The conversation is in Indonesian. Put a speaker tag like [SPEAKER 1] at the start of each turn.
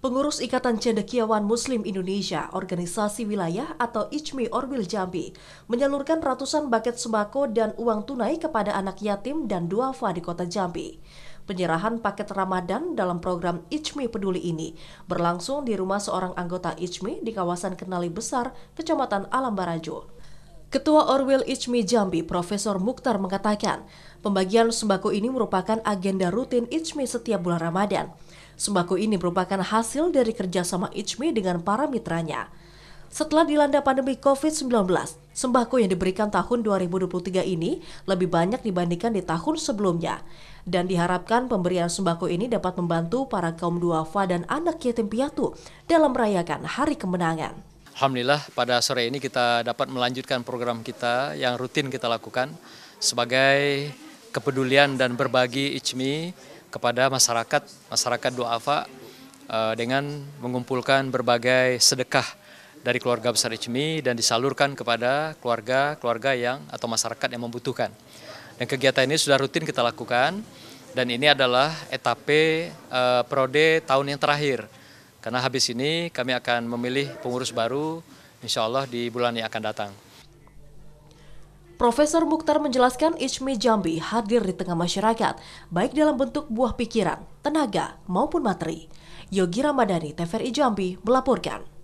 [SPEAKER 1] Pengurus Ikatan Cendekiawan Muslim Indonesia, organisasi wilayah atau ICMI Orwil Jambi, menyalurkan ratusan baket sembako dan uang tunai kepada anak yatim dan duafa di kota Jambi. Penyerahan paket Ramadan dalam program ICMI Peduli ini berlangsung di rumah seorang anggota ICMI di kawasan Kenali Besar, Kecamatan Alam Barajo. Ketua Orwell Ichmi Jambi, Profesor Mukhtar mengatakan, pembagian sembako ini merupakan agenda rutin Ichmi setiap bulan Ramadan. Sembako ini merupakan hasil dari kerjasama Ichmi dengan para mitranya. Setelah dilanda pandemi COVID-19, sembako yang diberikan tahun 2023 ini lebih banyak dibandingkan di tahun sebelumnya. Dan diharapkan pemberian sembako ini dapat membantu para kaum duafa dan anak yatim piatu dalam merayakan hari kemenangan.
[SPEAKER 2] Alhamdulillah pada sore ini kita dapat melanjutkan program kita yang rutin kita lakukan sebagai kepedulian dan berbagi ijmi kepada masyarakat, masyarakat duafa eh, dengan mengumpulkan berbagai sedekah dari keluarga besar ijmi dan disalurkan kepada keluarga-keluarga yang atau masyarakat yang membutuhkan. Dan kegiatan ini sudah rutin kita lakukan dan ini adalah etape uh, eh, prode tahun yang terakhir karena habis ini kami akan memilih pengurus baru insya Allah di bulan yang akan datang.
[SPEAKER 1] Profesor Mukhtar menjelaskan Ismi Jambi hadir di tengah masyarakat, baik dalam bentuk buah pikiran, tenaga, maupun materi. Yogi Ramadhani, TVRI Jambi, melaporkan.